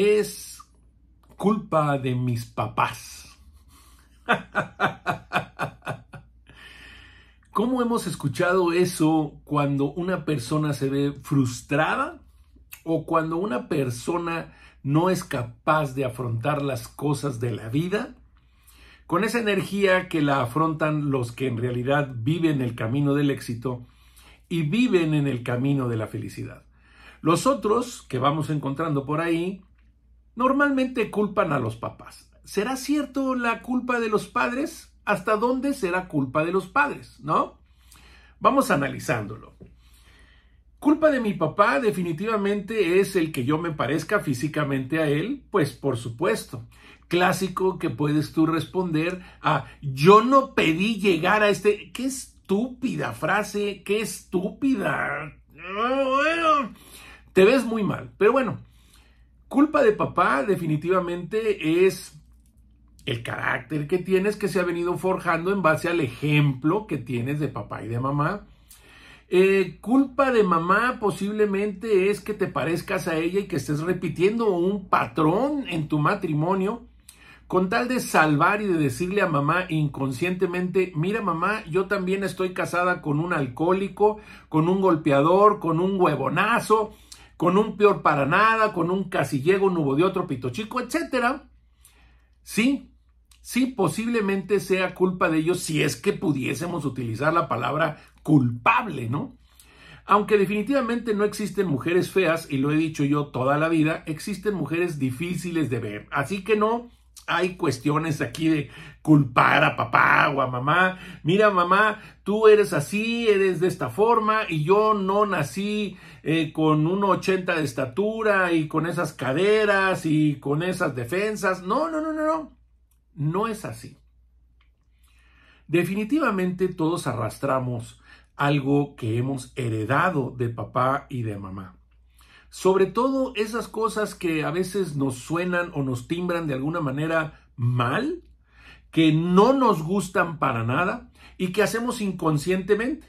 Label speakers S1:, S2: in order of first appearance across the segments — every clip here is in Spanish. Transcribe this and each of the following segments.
S1: es culpa de mis papás. ¿Cómo hemos escuchado eso cuando una persona se ve frustrada o cuando una persona no es capaz de afrontar las cosas de la vida? Con esa energía que la afrontan los que en realidad viven el camino del éxito y viven en el camino de la felicidad. Los otros que vamos encontrando por ahí Normalmente culpan a los papás. ¿Será cierto la culpa de los padres? ¿Hasta dónde será culpa de los padres? ¿No? Vamos analizándolo. Culpa de mi papá definitivamente es el que yo me parezca físicamente a él, pues por supuesto. Clásico que puedes tú responder a yo no pedí llegar a este... Qué estúpida frase, qué estúpida. Te ves muy mal, pero bueno, Culpa de papá definitivamente es el carácter que tienes que se ha venido forjando en base al ejemplo que tienes de papá y de mamá. Eh, culpa de mamá posiblemente es que te parezcas a ella y que estés repitiendo un patrón en tu matrimonio con tal de salvar y de decirle a mamá inconscientemente, mira mamá, yo también estoy casada con un alcohólico, con un golpeador, con un huevonazo, con un peor para nada, con un casillego, un de otro pito chico, etcétera. Sí, sí, posiblemente sea culpa de ellos si es que pudiésemos utilizar la palabra culpable, ¿no? Aunque definitivamente no existen mujeres feas, y lo he dicho yo toda la vida, existen mujeres difíciles de ver. Así que no, hay cuestiones aquí de culpar a papá o a mamá. Mira, mamá, tú eres así, eres de esta forma y yo no nací eh, con con 1,80 de estatura y con esas caderas y con esas defensas. No, no, no, no, no. No es así. Definitivamente todos arrastramos algo que hemos heredado de papá y de mamá sobre todo esas cosas que a veces nos suenan o nos timbran de alguna manera mal, que no nos gustan para nada y que hacemos inconscientemente,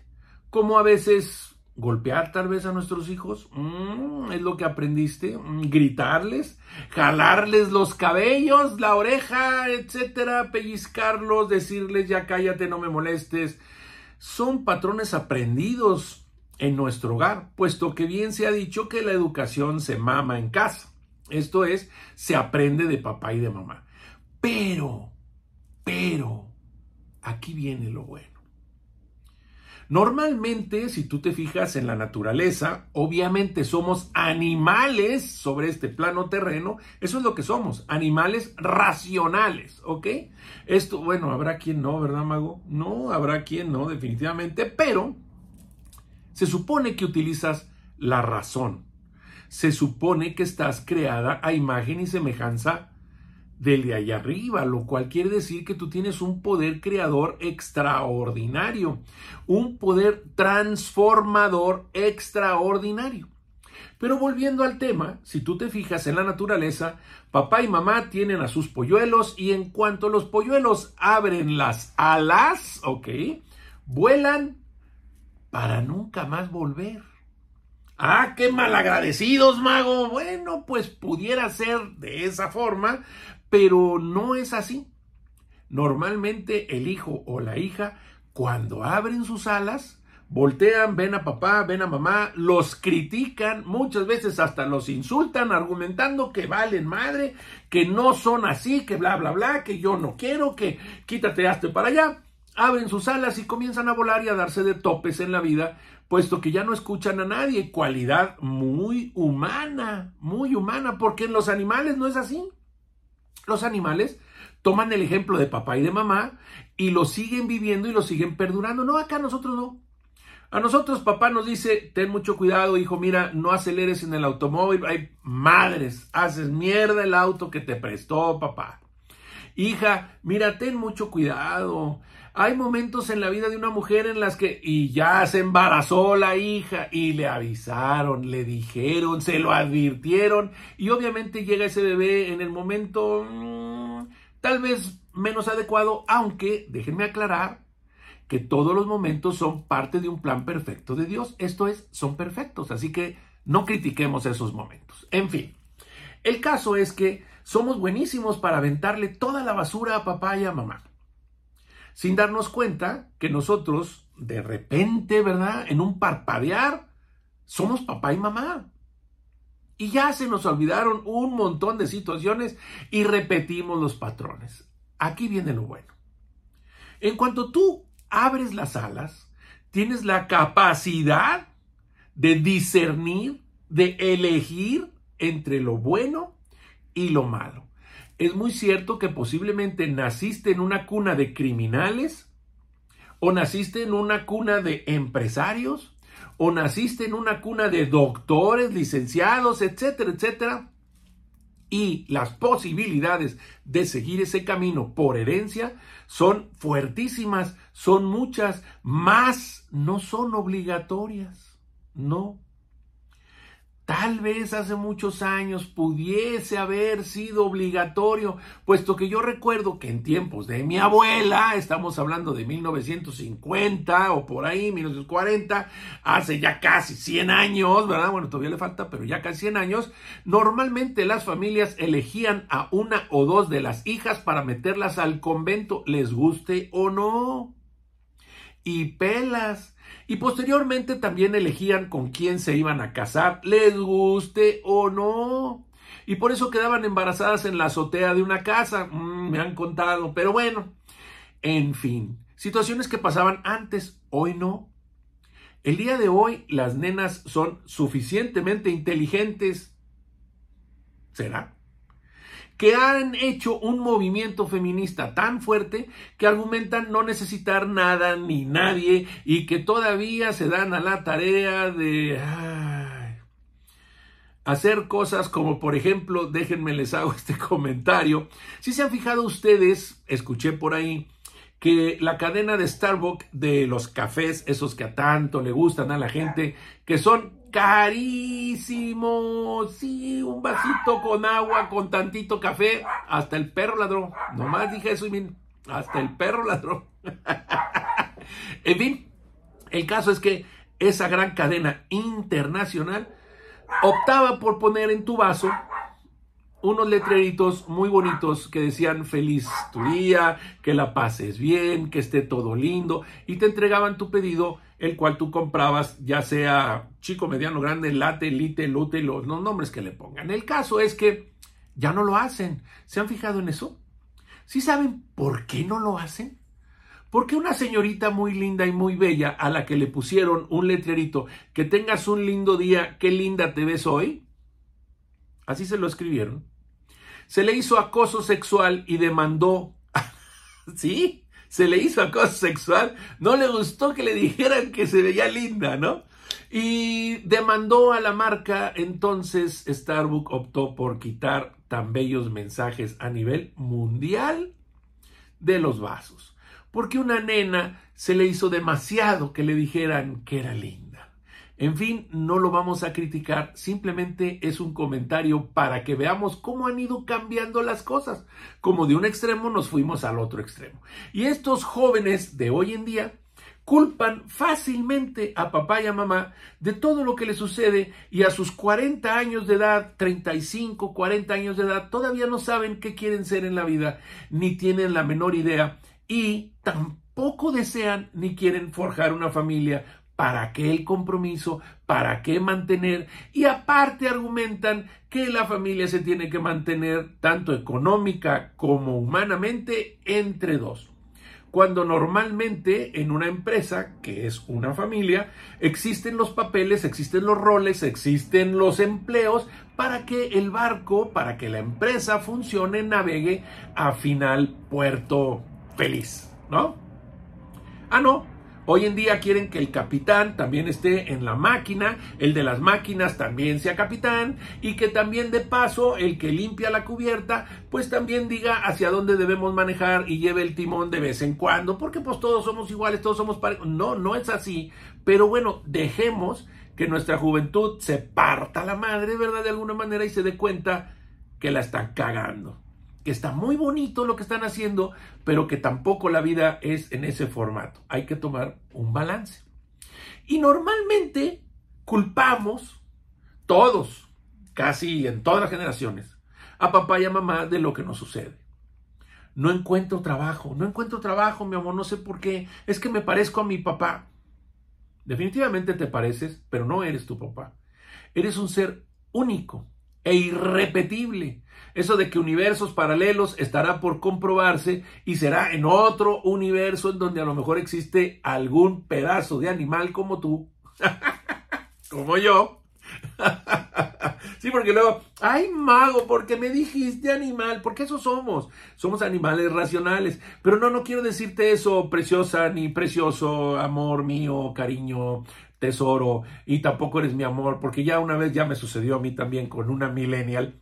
S1: como a veces golpear tal vez a nuestros hijos, mm, es lo que aprendiste, mm, gritarles, jalarles los cabellos, la oreja, etcétera, pellizcarlos, decirles ya cállate, no me molestes. Son patrones aprendidos en nuestro hogar, puesto que bien se ha dicho que la educación se mama en casa. Esto es, se aprende de papá y de mamá. Pero, pero, aquí viene lo bueno. Normalmente, si tú te fijas en la naturaleza, obviamente somos animales sobre este plano terreno. Eso es lo que somos, animales racionales, ¿ok? Esto, bueno, habrá quien no, ¿verdad, Mago? No, habrá quien no, definitivamente, pero se supone que utilizas la razón. Se supone que estás creada a imagen y semejanza del de allá arriba, lo cual quiere decir que tú tienes un poder creador extraordinario, un poder transformador extraordinario. Pero volviendo al tema, si tú te fijas en la naturaleza, papá y mamá tienen a sus polluelos y en cuanto los polluelos abren las alas, ¿ok? Vuelan para nunca más volver. Ah, qué malagradecidos, mago. Bueno, pues pudiera ser de esa forma, pero no es así. Normalmente el hijo o la hija, cuando abren sus alas, voltean, ven a papá, ven a mamá, los critican, muchas veces hasta los insultan, argumentando que valen madre, que no son así, que bla, bla, bla, que yo no quiero, que quítate, hazte para allá abren sus alas y comienzan a volar y a darse de topes en la vida, puesto que ya no escuchan a nadie, cualidad muy humana, muy humana, porque en los animales no es así. Los animales toman el ejemplo de papá y de mamá y lo siguen viviendo y lo siguen perdurando. No, acá nosotros no. A nosotros papá nos dice, ten mucho cuidado, hijo, mira, no aceleres en el automóvil. Hay madres, haces mierda el auto que te prestó papá hija, mira, ten mucho cuidado. Hay momentos en la vida de una mujer en las que, y ya se embarazó la hija, y le avisaron, le dijeron, se lo advirtieron, y obviamente llega ese bebé en el momento mm, tal vez menos adecuado, aunque, déjenme aclarar, que todos los momentos son parte de un plan perfecto de Dios. Esto es, son perfectos, así que no critiquemos esos momentos. En fin, el caso es que somos buenísimos para aventarle toda la basura a papá y a mamá. Sin darnos cuenta que nosotros, de repente, ¿verdad? En un parpadear, somos papá y mamá. Y ya se nos olvidaron un montón de situaciones y repetimos los patrones. Aquí viene lo bueno. En cuanto tú abres las alas, tienes la capacidad de discernir, de elegir entre lo bueno y lo malo. Es muy cierto que posiblemente naciste en una cuna de criminales, o naciste en una cuna de empresarios, o naciste en una cuna de doctores, licenciados, etcétera, etcétera. Y las posibilidades de seguir ese camino por herencia son fuertísimas, son muchas, más no son obligatorias. No Tal vez hace muchos años pudiese haber sido obligatorio, puesto que yo recuerdo que en tiempos de mi abuela, estamos hablando de 1950 o por ahí, 1940, hace ya casi 100 años, ¿verdad? Bueno, todavía le falta, pero ya casi 100 años, normalmente las familias elegían a una o dos de las hijas para meterlas al convento, les guste o no. Y pelas y posteriormente también elegían con quién se iban a casar, les guste o no. Y por eso quedaban embarazadas en la azotea de una casa, mm, me han contado, pero bueno, en fin, situaciones que pasaban antes, hoy no. El día de hoy las nenas son suficientemente inteligentes. ¿Será? que han hecho un movimiento feminista tan fuerte que argumentan no necesitar nada ni nadie y que todavía se dan a la tarea de hacer cosas como por ejemplo, déjenme les hago este comentario, si se han fijado ustedes, escuché por ahí, que la cadena de Starbucks de los cafés, esos que a tanto le gustan a la gente, que son carísimo. Sí, un vasito con agua, con tantito café. Hasta el perro ladrón. Nomás dije eso y hasta el perro ladrón. en fin, el caso es que esa gran cadena internacional optaba por poner en tu vaso unos letreritos muy bonitos que decían feliz tu día, que la pases bien, que esté todo lindo y te entregaban tu pedido el cual tú comprabas ya sea chico, mediano, grande, late, lite, lute, los, nombres que le pongan. El caso es que ya no lo hacen. ¿Se han fijado en eso? ¿Sí saben por qué no lo hacen? Porque una señorita muy linda y muy bella a la que le pusieron un letrerito, que tengas un lindo día, qué linda te ves hoy, así se lo escribieron, se le hizo acoso sexual y demandó, ¿sí? Se le hizo acoso sexual, no le gustó que le dijeran que se veía linda, ¿no? Y demandó a la marca, entonces Starbucks optó por quitar tan bellos mensajes a nivel mundial de los vasos. Porque una nena se le hizo demasiado que le dijeran que era linda. En fin, no lo vamos a criticar, simplemente es un comentario para que veamos cómo han ido cambiando las cosas. Como de un extremo nos fuimos al otro extremo. Y estos jóvenes de hoy en día culpan fácilmente a papá y a mamá de todo lo que les sucede y a sus 40 años de edad, 35, 40 años de edad, todavía no saben qué quieren ser en la vida, ni tienen la menor idea y tampoco desean ni quieren forjar una familia. ¿Para qué el compromiso? ¿Para qué mantener? Y aparte argumentan que la familia se tiene que mantener tanto económica como humanamente entre dos cuando normalmente en una empresa, que es una familia, existen los papeles, existen los roles, existen los empleos para que el barco, para que la empresa funcione, navegue a final puerto feliz, ¿no? Ah, no, Hoy en día quieren que el capitán también esté en la máquina, el de las máquinas también sea capitán y que también de paso el que limpia la cubierta pues también diga hacia dónde debemos manejar y lleve el timón de vez en cuando, porque pues todos somos iguales, todos somos parejos. No, no es así, pero bueno, dejemos que nuestra juventud se parta la madre, ¿verdad? De alguna manera y se dé cuenta que la está cagando que está muy bonito lo que están haciendo, pero que tampoco la vida es en ese formato. Hay que tomar un balance. Y normalmente culpamos todos, casi en todas las generaciones, a papá y a mamá de lo que nos sucede. No encuentro trabajo, no encuentro trabajo, mi amor, no sé por qué. Es que me parezco a mi papá. Definitivamente te pareces, pero no eres tu papá. Eres un ser único, e irrepetible. Eso de que universos paralelos estará por comprobarse y será en otro universo en donde a lo mejor existe algún pedazo de animal como tú, como yo. sí, porque luego, ay mago, porque me dijiste animal, porque eso somos, somos animales racionales. Pero no, no quiero decirte eso, preciosa, ni precioso, amor mío, cariño, tesoro y tampoco eres mi amor, porque ya una vez ya me sucedió a mí también con una millennial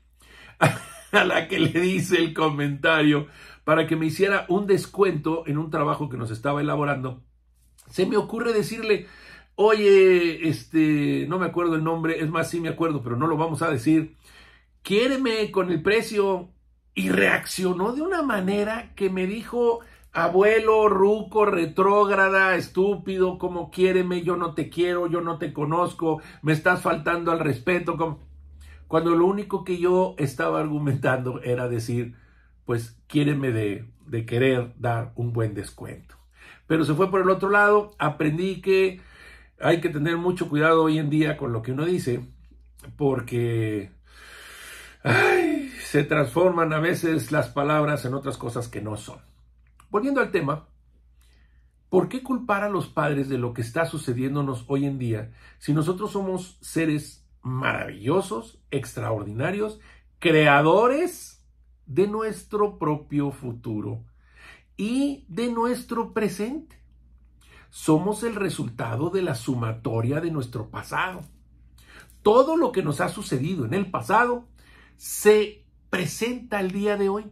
S1: a la que le dice el comentario para que me hiciera un descuento en un trabajo que nos estaba elaborando. Se me ocurre decirle, oye, este, no me acuerdo el nombre, es más, sí me acuerdo, pero no lo vamos a decir, quiéreme con el precio. Y reaccionó de una manera que me dijo, Abuelo, ruco, retrógrada, estúpido, como quiéreme, yo no te quiero, yo no te conozco, me estás faltando al respeto. Cuando lo único que yo estaba argumentando era decir, pues quiéreme de, querer dar un buen descuento. Pero se fue por el otro lado, aprendí que hay que tener mucho cuidado hoy en día con lo que uno dice, porque se transforman a veces las palabras en otras cosas que no son. Volviendo al tema, ¿por qué culpar a los padres de lo que está sucediéndonos hoy en día si nosotros somos seres maravillosos, extraordinarios, creadores de nuestro propio futuro y de nuestro presente? Somos el resultado de la sumatoria de nuestro pasado. Todo lo que nos ha sucedido en el pasado se presenta al día de hoy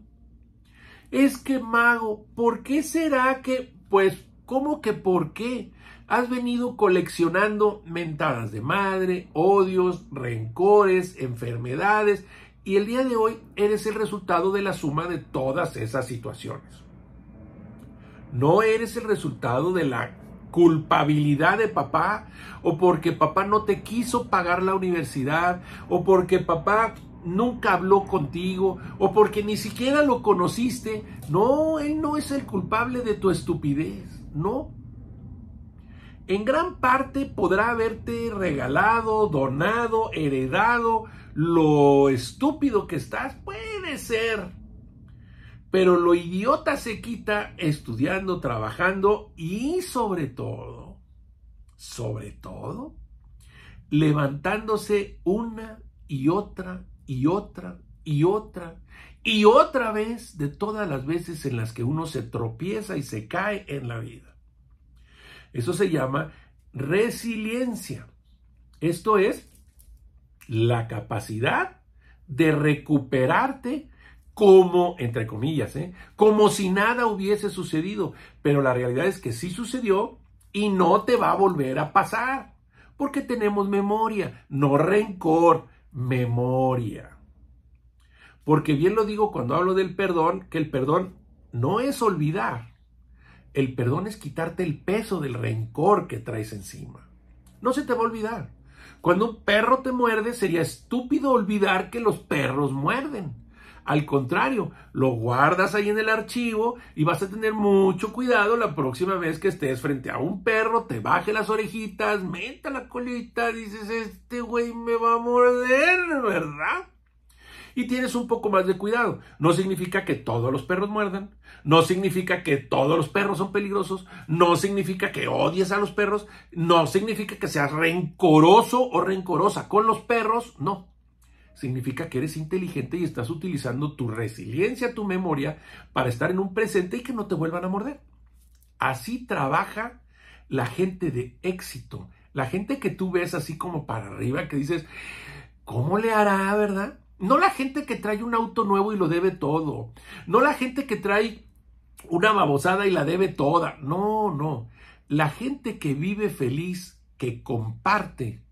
S1: es que mago, ¿por qué será que, pues, ¿cómo que por qué? Has venido coleccionando mentadas de madre, odios, rencores, enfermedades, y el día de hoy eres el resultado de la suma de todas esas situaciones. No eres el resultado de la culpabilidad de papá, o porque papá no te quiso pagar la universidad, o porque papá nunca habló contigo o porque ni siquiera lo conociste. No, Él no es el culpable de tu estupidez, no. En gran parte podrá haberte regalado, donado, heredado lo estúpido que estás, puede ser. Pero lo idiota se quita estudiando, trabajando y sobre todo, sobre todo, levantándose una y otra y otra y otra y otra vez de todas las veces en las que uno se tropieza y se cae en la vida. Eso se llama resiliencia. Esto es la capacidad de recuperarte como, entre comillas, ¿eh? como si nada hubiese sucedido. Pero la realidad es que sí sucedió y no te va a volver a pasar. Porque tenemos memoria, no rencor, memoria. Porque bien lo digo cuando hablo del perdón, que el perdón no es olvidar. El perdón es quitarte el peso del rencor que traes encima. No se te va a olvidar. Cuando un perro te muerde, sería estúpido olvidar que los perros muerden. Al contrario, lo guardas ahí en el archivo y vas a tener mucho cuidado la próxima vez que estés frente a un perro, te baje las orejitas, meta la colita, dices, este güey me va a morder, ¿verdad? y tienes un poco más de cuidado. No significa que todos los perros muerdan, no significa que todos los perros son peligrosos, no significa que odies a los perros, no significa que seas rencoroso o rencorosa con los perros, no significa que eres inteligente y estás utilizando tu resiliencia, tu memoria, para estar en un presente y que no te vuelvan a morder. Así trabaja la gente de éxito, la gente que tú ves así como para arriba, que dices, ¿cómo le hará, verdad? No la gente que trae un auto nuevo y lo debe todo. No la gente que trae una babosada y la debe toda. No, no. La gente que vive feliz, que comparte,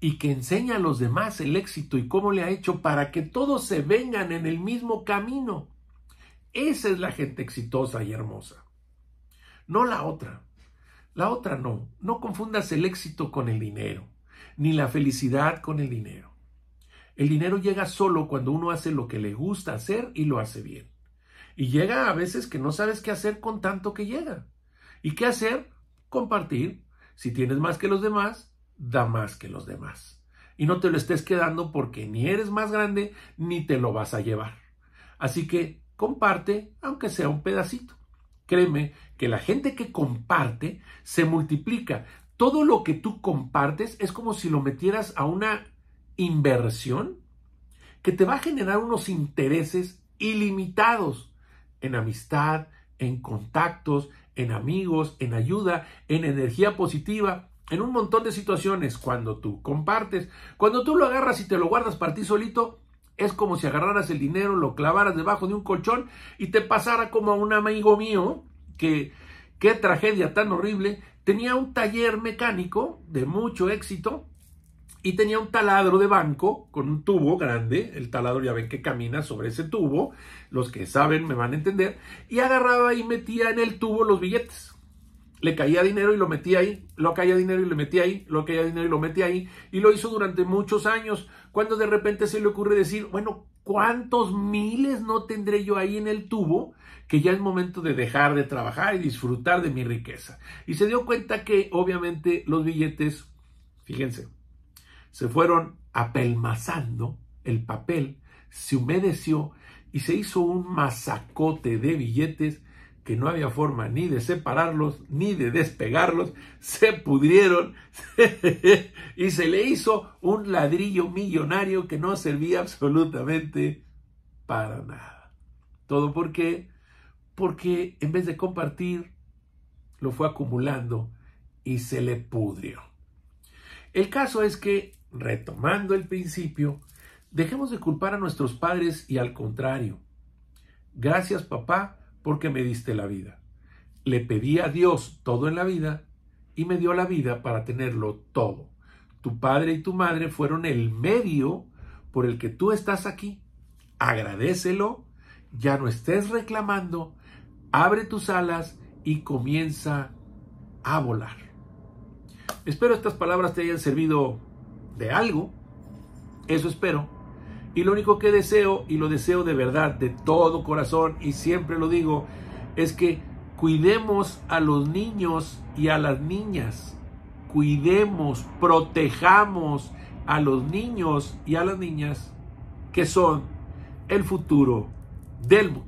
S1: y que enseña a los demás el éxito y cómo le ha hecho para que todos se vengan en el mismo camino. Esa es la gente exitosa y hermosa. No la otra. La otra no. No confundas el éxito con el dinero, ni la felicidad con el dinero. El dinero llega solo cuando uno hace lo que le gusta hacer y lo hace bien. Y llega a veces que no sabes qué hacer con tanto que llega. ¿Y qué hacer? Compartir. Si tienes más que los demás, da más que los demás. Y no te lo estés quedando porque ni eres más grande ni te lo vas a llevar. Así que comparte, aunque sea un pedacito. Créeme que la gente que comparte se multiplica. Todo lo que tú compartes es como si lo metieras a una inversión que te va a generar unos intereses ilimitados en amistad, en contactos, en amigos, en ayuda, en energía positiva en un montón de situaciones, cuando tú compartes, cuando tú lo agarras y te lo guardas para ti solito, es como si agarraras el dinero, lo clavaras debajo de un colchón y te pasara como a un amigo mío, que qué tragedia tan horrible, tenía un taller mecánico de mucho éxito y tenía un taladro de banco con un tubo grande, el taladro ya ven que camina sobre ese tubo, los que saben me van a entender, y agarraba y metía en el tubo los billetes le caía dinero y lo metía ahí, lo caía dinero y le metía ahí, lo caía dinero y lo metía ahí, y lo hizo durante muchos años, cuando de repente se le ocurre decir, bueno, ¿cuántos miles no tendré yo ahí en el tubo? que ya es momento de dejar de trabajar y disfrutar de mi riqueza. Y se dio cuenta que obviamente los billetes, fíjense, se fueron apelmazando, el papel se humedeció y se hizo un masacote de billetes que no había forma ni de separarlos ni de despegarlos, se pudrieron y se le hizo un ladrillo millonario que no servía absolutamente para nada. ¿Todo por qué? Porque en vez de compartir, lo fue acumulando y se le pudrió. El caso es que, retomando el principio, dejemos de culpar a nuestros padres y al contrario. Gracias papá porque me diste la vida. Le pedí a Dios todo en la vida y me dio la vida para tenerlo todo. Tu padre y tu madre fueron el medio por el que tú estás aquí. Agradecelo, ya no estés reclamando, abre tus alas y comienza a volar. Espero estas palabras te hayan servido de algo. Eso espero. Y lo único que deseo, y lo deseo de verdad, de todo corazón, y siempre lo digo, es que cuidemos a los niños y a las niñas. Cuidemos, protejamos a los niños y a las niñas que son el futuro del mundo.